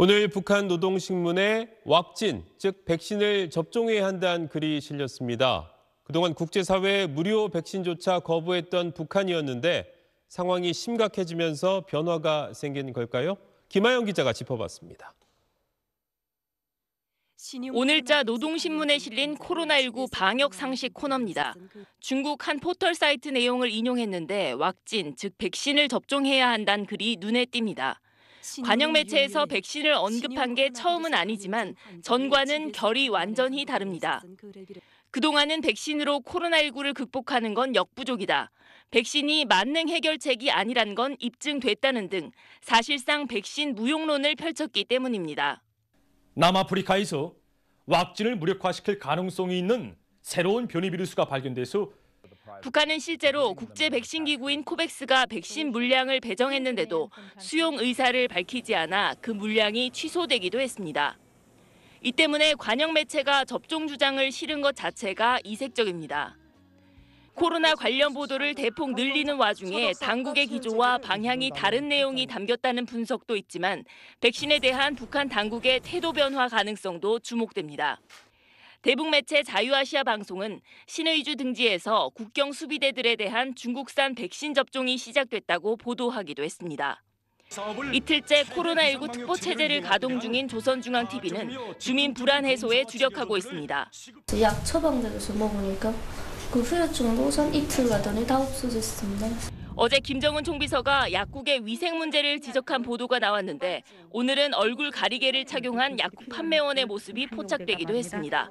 오늘 북한 노동신문에 왁진, 즉 백신을 접종해야 한다는 글이 실렸습니다. 그동안 국제사회에 무료 백신조차 거부했던 북한이었는데 상황이 심각해지면서 변화가 생긴 걸까요? 김하영 기자가 짚어봤습니다. 오늘자 노동신문에 실린 그 코로나19 방역 상식 그 코너입니다. 그 중국 한 포털 사이트 내용을 인용했는데 왁진, 즉 백신을 접종해야 한다는 글이 눈에 띕니다. 관영 매체에서 백신을 언급한 게 처음은 아니지만 전과는 결이 완전히 다릅니다. 그 그동안은 백신으로 코로나19를 극복하는 건 역부족이다. 백신이 만능 해결책이 아니란 건 입증됐다는 등 사실상 백신 무용론을 펼쳤기 때문입니다. 남아프리카에서 왁진을 무력화시킬 가능성이 있는 새로운 변이 비루스가 발견돼서 북한은 실제로 국제 백신 기구인 코백스가 백신 물량을 배정했는데도 수용 의사를 밝히지 않아 그 물량이 취소되기도 했습니다. 이 때문에 관영 매체가 접종 주장을 실은 것 자체가 이색적입니다. 코로나 관련 보도를 대폭 늘리는 와중에 당국의 기조와 방향이 다른 내용이 담겼다는 분석도 있지만 백신에 대한 북한 당국의 태도 변화 가능성도 주목됩니다. 대북 매체 자유아시아 방송은 신의주 등지에서 국경 수비대들에 대한 중국산 백신 접종이 시작됐다고 보도하기도 했습니다. 이틀째 코로나19 특보 체제를 가동 중인 조선중앙TV는 아, 주민 불안 해소에 주력하고 있습니다. 약 처방돼서 먹으니까 그후유증 우선 이틀 가더니 다 없어졌습니다. 어제 김정은 총비서가 약국의 위생 문제를 지적한 보도가 나왔는데 오늘은 얼굴 가리개를 착용한 약국 판매원의 모습이 포착되기도 했습니다.